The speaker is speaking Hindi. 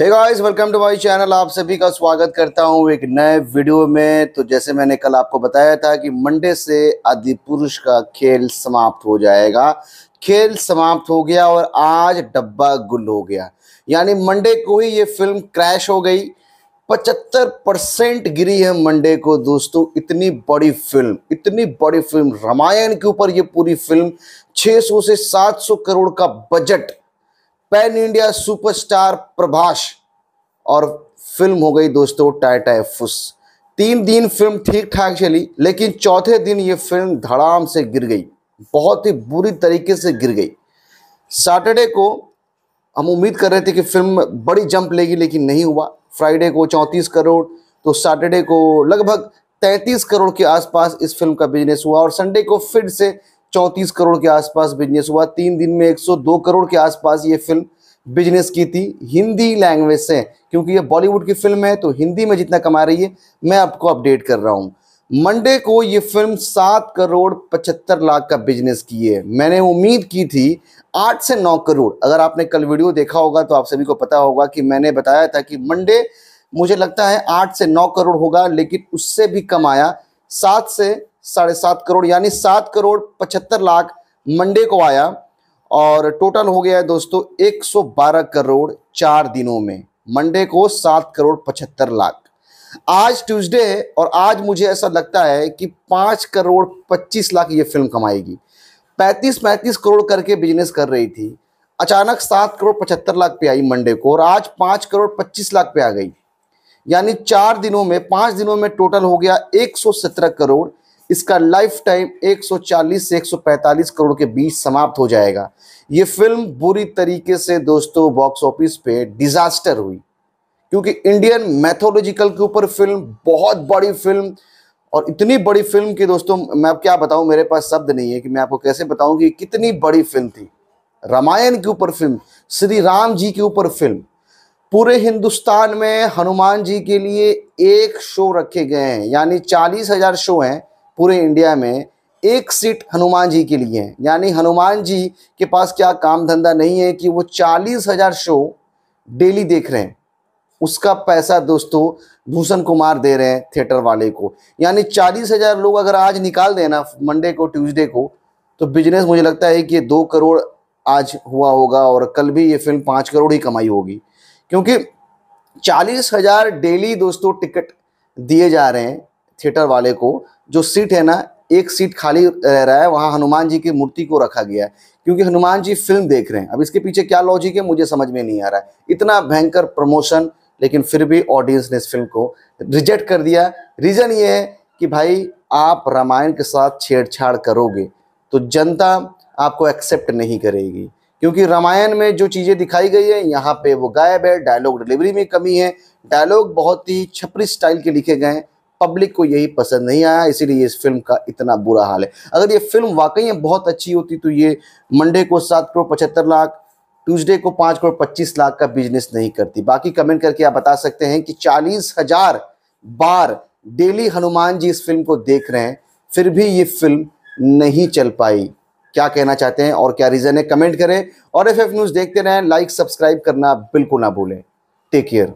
hey guys welcome to my channel आप सभी का स्वागत करता हूं एक नए वीडियो में तो जैसे मैंने कल आपको बताया था कि मंडे से आदि पुरुष का खेल समाप्त हो जाएगा खेल समाप्त हो गया और आज डब्बा गुल हो गया यानी मंडे को ही ये फिल्म क्रैश हो गई पचहत्तर परसेंट गिरी है मंडे को दोस्तों इतनी बड़ी फिल्म इतनी बड़ी फिल्म रामायण के ऊपर ये पूरी फिल्म 600 से 700 करोड़ का budget pan India superstar Prabhas और फिल्म हो गई दोस्तों फुस तीन दिन फिल्म ठीक ठाक चली लेकिन चौथे दिन ये फिल्म धड़ाम से गिर गई बहुत ही बुरी तरीके से गिर गई सैटरडे को हम उम्मीद कर रहे थे कि फिल्म बड़ी जंप लेगी लेकिन नहीं हुआ फ्राइडे को चौंतीस करोड़ तो सैटरडे को लगभग तैंतीस करोड़ के आसपास इस फिल्म का बिजनेस हुआ और संडे को फिर से चौंतीस करोड़ के आसपास बिजनेस हुआ तीन दिन में 102 करोड़ के आसपास ये फिल्म बिजनेस की थी हिंदी लैंग्वेज से क्योंकि ये बॉलीवुड की फिल्म है तो हिंदी में जितना कमा रही है मैं आपको अपडेट कर रहा हूँ मंडे को ये फिल्म सात करोड़ पचहत्तर लाख का बिजनेस की है मैंने उम्मीद की थी आठ से नौ करोड़ अगर आपने कल वीडियो देखा होगा तो आप सभी को पता होगा कि मैंने बताया था कि मंडे मुझे लगता है आठ से नौ करोड़ होगा लेकिन उससे भी कम आया सात से साढ़े सात करोड़ यानी सात करोड़ पचहत्तर लाख मंडे को आया और टोटल हो गया है दोस्तों बारह करोड़ चार दिनों में मंडे को सात करोड़ पचहत्तर लाख आज ट्यूसडे है और आज मुझे ऐसा लगता है कि पाँच करोड़ पच्चीस लाख ये फिल्म कमाएगी पैंतीस पैंतीस करोड़ करके बिजनेस कर रही थी अचानक सात करोड़ पचहत्तर लाख पे आई मंडे को और आज पाँच करोड़ पच्चीस लाख पे आ गई यानी चार दिनों में पाँच दिनों में टोटल हो गया एक सौ सत्रह करोड़ इसका लाइफ टाइम 140 से 145 करोड़ के बीच समाप्त हो जाएगा ये फिल्म बुरी तरीके से दोस्तों बॉक्स ऑफिस पे डिजास्टर हुई क्योंकि इंडियन मैथोलॉजिकल के ऊपर फिल्म बहुत बड़ी फिल्म और इतनी बड़ी फिल्म की दोस्तों मैं क्या बताऊं मेरे पास शब्द नहीं है कि मैं आपको कैसे बताऊं कि कितनी बड़ी फिल्म थी रामायण के ऊपर फिल्म श्री राम जी के ऊपर फिल्म पूरे हिंदुस्तान में हनुमान जी के लिए एक शो रखे गए हैं यानी चालीस हजार शो हैं पूरे इंडिया में एक सीट हनुमान जी के लिए है यानी हनुमान जी के पास क्या काम धंधा नहीं है कि वो चालीस हजार शो डेली देख रहे हैं उसका पैसा दोस्तों भूषण कुमार दे रहे हैं थिएटर वाले को यानी चालीस हजार लोग अगर आज निकाल देना मंडे को ट्यूसडे को तो बिजनेस मुझे लगता है कि ये दो करोड़ आज हुआ होगा और कल भी ये फिल्म पाँच करोड़ ही कमाई होगी क्योंकि चालीस हजार डेली दोस्तों टिकट दिए जा रहे हैं थिएटर वाले को जो सीट है ना एक सीट खाली रह रहा है वहाँ हनुमान जी की मूर्ति को रखा गया है क्योंकि हनुमान जी फिल्म देख रहे हैं अब इसके पीछे क्या लॉजिक है मुझे समझ में नहीं आ रहा है इतना भयंकर प्रमोशन लेकिन फिर भी ऑडियंस ने इस फिल्म को रिजेक्ट कर दिया रीज़न ये है कि भाई आप रामायण के साथ छेड़छाड़ करोगे तो जनता आपको एक्सेप्ट नहीं करेगी क्योंकि रामायण में जो चीज़ें दिखाई गई है यहाँ पे वो गायब है डायलॉग डिलीवरी में कमी है डायलॉग बहुत ही छपरी स्टाइल के लिखे गए हैं पब्लिक को यही पसंद नहीं आया इसीलिए इस फिल्म का इतना बुरा हाल है अगर ये फिल्म वाकई में बहुत अच्छी होती तो ये मंडे को सात करोड़ पचहत्तर लाख ट्यूजडे को पाँच करोड़ पच्चीस लाख का बिजनेस नहीं करती बाकी कमेंट करके आप बता सकते हैं कि चालीस हजार बार डेली हनुमान जी इस फिल्म को देख रहे हैं फिर भी ये फिल्म नहीं चल पाई क्या कहना चाहते हैं और क्या रीज़न है कमेंट करें और एफ न्यूज़ देखते रहें लाइक सब्सक्राइब करना बिल्कुल ना भूलें टेक केयर